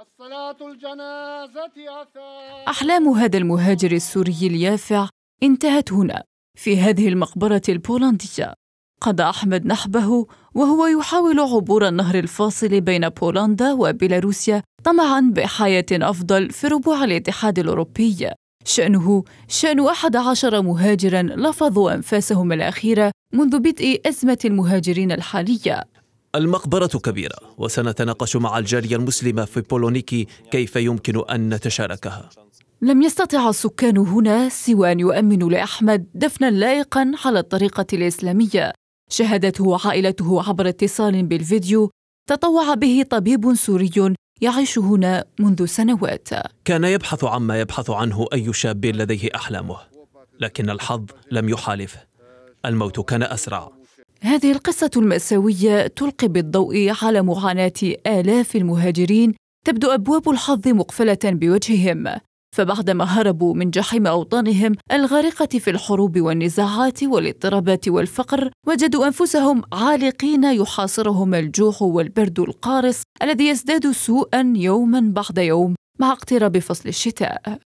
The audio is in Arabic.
الصلاة الجنازة أحلام هذا المهاجر السوري اليافع انتهت هنا في هذه المقبرة البولندية قضى أحمد نحبه وهو يحاول عبور النهر الفاصل بين بولندا وبيلاروسيا طمعا بحياة أفضل في ربوع الاتحاد الأوروبي شأنه شأن أحد عشر مهاجرا لفظوا أنفاسهم الأخيرة منذ بدء أزمة المهاجرين الحالية المقبرة كبيرة وسنتناقش مع الجالية المسلمة في بولونيكي كيف يمكن أن نتشاركها لم يستطع السكان هنا سوى أن يؤمنوا لأحمد دفنا لائقا على الطريقة الإسلامية شهدته عائلته عبر اتصال بالفيديو تطوع به طبيب سوري يعيش هنا منذ سنوات كان يبحث عما يبحث عنه أي شاب لديه أحلامه لكن الحظ لم يحالفه الموت كان أسرع هذه القصة المأساوية تلقي بالضوء على معاناة آلاف المهاجرين تبدو أبواب الحظ مقفلة بوجههم فبعدما هربوا من جحيم أوطانهم الغارقة في الحروب والنزاعات والاضطرابات والفقر وجدوا أنفسهم عالقين يحاصرهم الجوع والبرد القارص الذي يزداد سوءا يوما بعد يوم مع اقتراب فصل الشتاء